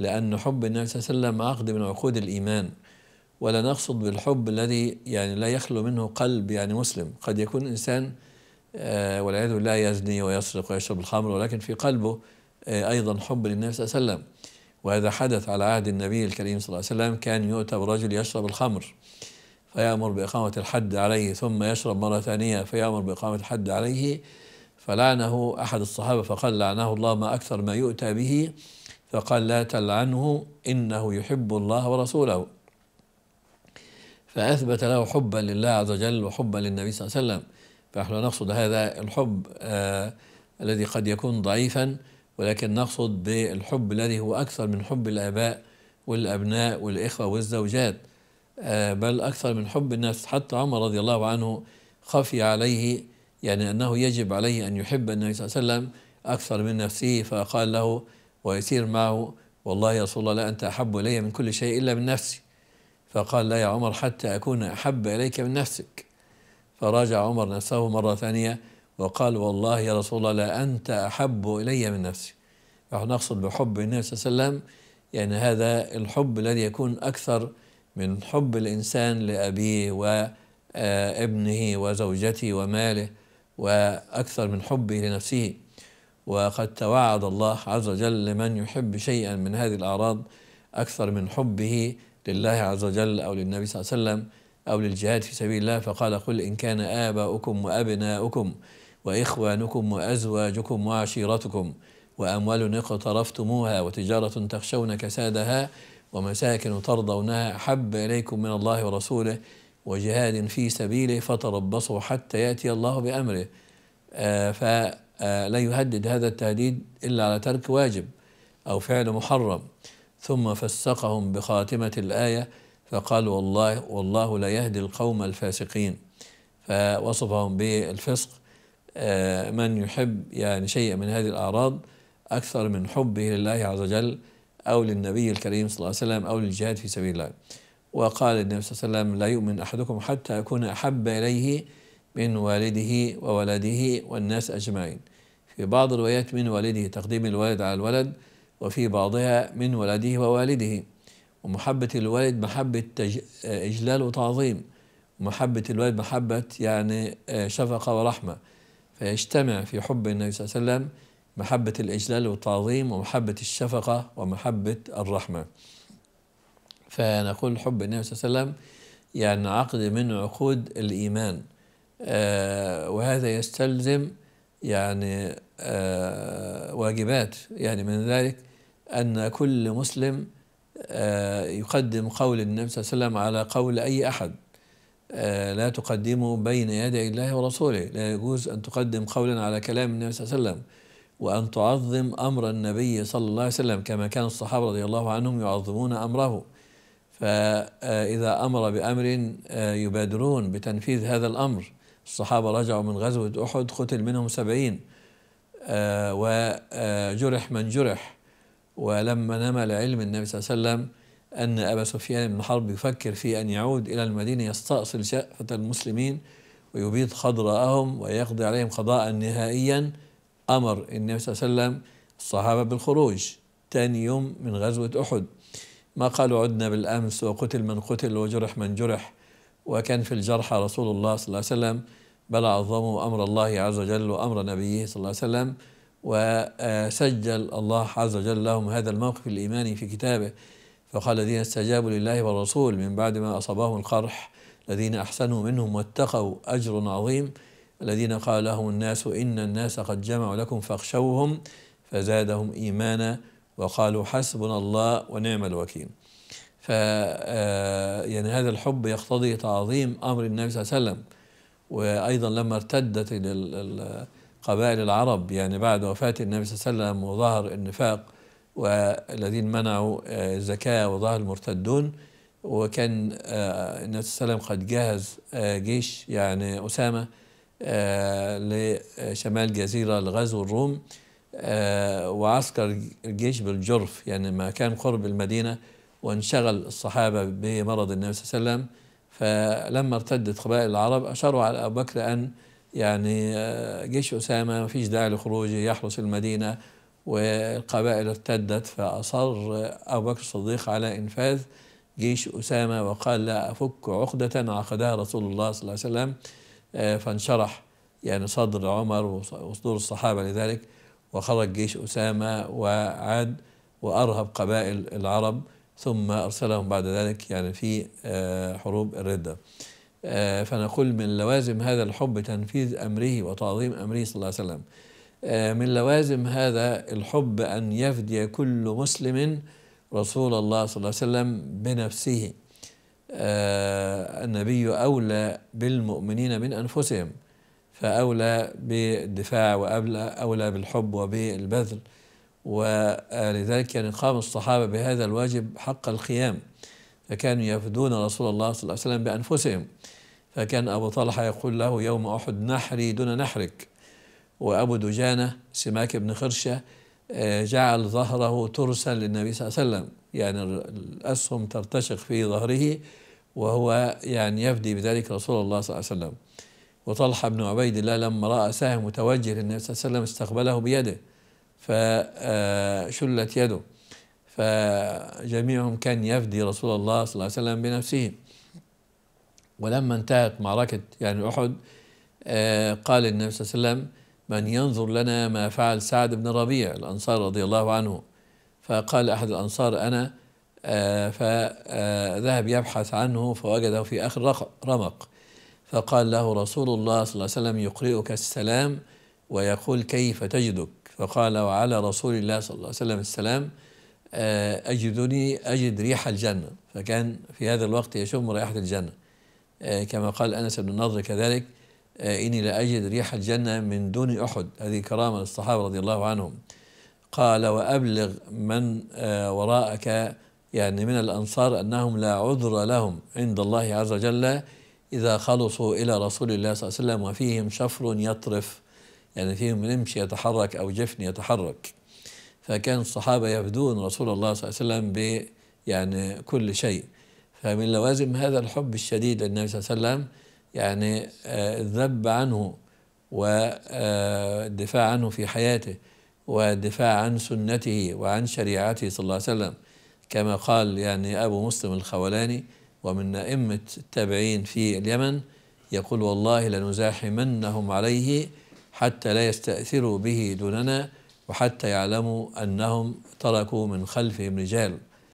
لأن حب النبي صلى الله عليه وسلم عقد من عقود الإيمان ولا نقصد بالحب الذي يعني لا يخلو منه قلب يعني مسلم قد يكون إنسان آه، والعياذ بالله يزني ويسرق ويشرب الخمر ولكن في قلبه آه، أيضا حب للنبي صلى الله عليه وسلم وهذا حدث على عهد النبي الكريم صلى الله عليه وسلم كان يؤتى برجل يشرب الخمر فيأمر بإقامة الحد عليه ثم يشرب مرة ثانية فيأمر بإقامة الحد عليه فلعنه أحد الصحابة فقال لعنه الله ما أكثر ما يؤتى به فقال لا تلعنه إنه يحب الله ورسوله فأثبت له حبا لله عز وجل وحبا للنبي صلى الله عليه وسلم فنحن نقصد هذا الحب آه الذي قد يكون ضعيفا ولكن نقصد بالحب الذي هو أكثر من حب الآباء والأبناء والإخوة والزوجات آه بل أكثر من حب الناس حتى عمر رضي الله عنه خفي عليه يعني أنه يجب عليه أن يحب النبي صلى الله عليه وسلم أكثر من نفسه فقال له ويسير معه والله يا رسول الله لا أنت أحب إلي من كل شيء إلا من نفسي فقال لا يا عمر حتى أكون أحب إليك من نفسك فراجع عمر نفسه مرة ثانية وقال والله يا رسول الله لا أنت أحب إلي من نفسي فنحن نقصد بحب النبي صلى الله عليه وسلم يعني هذا الحب الذي يكون أكثر من حب الإنسان لأبيه وابنه وزوجته وماله وأكثر من حبه لنفسه وقد توعد الله عز وجل لمن يحب شيئا من هذه الأعراض أكثر من حبه لله عز وجل أو للنبي صلى الله عليه وسلم أو للجهاد في سبيل الله فقال قل إن كان آباؤكم وأبناؤكم وإخوانكم وأزواجكم وعشيرتكم وأموال اقترفتموها وتجارة تخشون كسادها ومساكن ترضونها أحب إليكم من الله ورسوله وجهاد في سبيله فتربصوا حتى يأتي الله بأمره آه آه، لا يهدد هذا التهديد إلا على ترك واجب أو فعل محرم ثم فسقهم بخاتمة الآية فقال والله والله لا يهدي القوم الفاسقين فوصفهم بالفسق آه، من يحب يعني شيئا من هذه الأعراض أكثر من حبه لله عز وجل أو للنبي الكريم صلى الله عليه وسلم أو للجهاد في سبيل الله وقال النبي صلى الله عليه وسلم لا يؤمن أحدكم حتى أكون أحب إليه من والده وولده والناس أجمعين في بعض الروايات من والده تقديم الوالد على الولد وفي بعضها من ولده ووالده ومحبة الوالد محبة إجلال وتعظيم ومحبة الوالد محبة يعني آه، شفقة ورحمة فيجتمع في حب النبي صلى الله عليه وسلم محبة الإجلال والتعظيم ومحبة الشفقة ومحبة الرحمة فنقول حب النبي صلى الله عليه وسلم يعني عقد من عقود الإيمان آه، وهذا يستلزم يعني آه، واجبات يعني من ذلك أن كل مسلم آه، يقدم قول النبي صلى الله عليه وسلم على قول أي أحد لا تقدموا بين يدي الله ورسوله لا يجوز أن تقدم قولا على كلام النبي صلى الله عليه وسلم وأن تعظم أمر النبي صلى الله عليه وسلم كما كان الصحابة رضي الله عنهم يعظمون أمره فإذا أمر بأمر يبادرون بتنفيذ هذا الأمر الصحابة رجعوا من غزوة أحد قتل منهم سبعين آه، وجرح آه، من جرح ولما نما لعلم النبي صلى الله عليه وسلم أن أبا سفيان بن حرب يفكر في أن يعود إلى المدينة يستأصل شأفة المسلمين ويبيد خضراءهم ويقضي عليهم قضاء نهائيا أمر النبي صلى الله عليه وسلم الصحابة بالخروج تاني يوم من غزوة أحد ما قالوا عدنا بالأمس وقتل من قتل وجرح من جرح وكان في الجرحى رسول الله صلى الله عليه وسلم بل عظموا أمر الله عز وجل وأمر نبيه صلى الله عليه وسلم وسجل الله عز وجل لهم هذا الموقف الإيماني في كتابه فقال الذين استجابوا لله والرسول من بعد ما أصابهم القرح الذين أحسنوا منهم واتقوا أجر عظيم الذين قال لهم الناس إن الناس قد جمعوا لكم فاخشوهم فزادهم إيمانا وقالوا حسبنا الله ونعم الوكيل ف آه، يعني هذا الحب يقتضي تعظيم أمر النبي صلى الله عليه وسلم وأيضا لما ارتدت قبائل العرب يعني بعد وفاة النبي صلى الله عليه وسلم وظهر النفاق والذين منعوا آه، الزكاة وظهر المرتدون وكان آه، النبي صلى الله عليه وسلم قد جهز آه، جيش يعني أسامة لشمال جزيرة لغزو الروم وعسكر الجيش بالجرف يعني ما كان قرب المدينة وانشغل الصحابة بمرض النبي صلى الله عليه وسلم فلما ارتدت قبائل العرب أشاروا على أبو بكر أن يعني آه، جيش أسامة ما فيش داعي لخروجه يحرس المدينة والقبائل ارتدت فأصر أبو بكر الصديق على إنفاذ جيش أسامة وقال لا أفك عقدة عقدها رسول الله صلى الله عليه وسلم آه، فانشرح يعني صدر عمر وصدور الصحابة لذلك وخرج جيش أسامة وعاد وأرهب قبائل العرب ثم أرسلهم بعد ذلك يعني في آه، حروب الردة آه، فنقول من لوازم هذا الحب تنفيذ أمره وتعظيم أمره صلى الله عليه وسلم آه، من لوازم هذا الحب أن يفدي كل مسلم رسول الله صلى الله عليه وسلم بنفسه النبي أولى بالمؤمنين من أنفسهم فأولى بالدفاع وأولى بالحب وبالبذل ولذلك يعني قام الصحابة بهذا الواجب حق القيام فكانوا يفدون رسول الله صلى الله عليه وسلم بأنفسهم فكان أبو طلحة يقول له يوم أحد نحري دون نحرك وأبو دجانة سماك بن خرشة آه، جعل ظهره ترسا للنبي صلى الله عليه وسلم يعني الأسهم ترتشق في ظهره وهو يعني يفدي بذلك رسول الله صلى الله عليه وسلم وطلحة بن عبيد الله لما رأى سهم متوجه للنبي صلى الله عليه وسلم استقبله بيده فشلت آه، يده فجميعهم كان يفدي رسول الله صلى الله عليه وسلم بنفسه ولما انتهت معركة يعني أحد آه، قال النبي صلى الله عليه وسلم من ينظر لنا ما فعل سعد بن ربيع الأنصار رضي الله عنه فقال أحد الأنصار أنا آه، فذهب يبحث عنه فوجده في آخر رمق فقال له رسول الله صلى الله عليه وسلم يقرئك السلام ويقول كيف تجدك فقال وعلى رسول الله صلى الله عليه وسلم السلام آه، أجدني أجد ريح الجنة فكان في هذا الوقت يشم رائحة الجنة آه، كما قال أنس بن النضر كذلك آه، إني لأجد ريح الجنة من دون أحد هذه كرامة للصحابة رضي الله عنهم قال وأبلغ من وراءك يعني من الأنصار أنهم لا عذر لهم عند الله عز وجل إذا خلصوا إلى رسول الله صلى الله عليه وسلم وفيهم شفر يطرف يعني فيهم نمشي يتحرك أو جفن يتحرك فكان الصحابة يفدون رسول الله صلى الله عليه وسلم ب يعني كل شيء فمن لوازم هذا الحب الشديد للنبي صلى الله عليه وسلم يعني آه، الذب عنه والدفاع آه، عنه في حياته والدفاع عن سنته وعن شريعته صلى الله عليه وسلم كما قال يعني أبو مسلم الخولاني ومن أئمة التابعين في اليمن يقول والله لنزاحمنهم عليه حتى لا يستأثروا به دوننا وحتى يعلموا أنهم تركوا من خلفهم رجال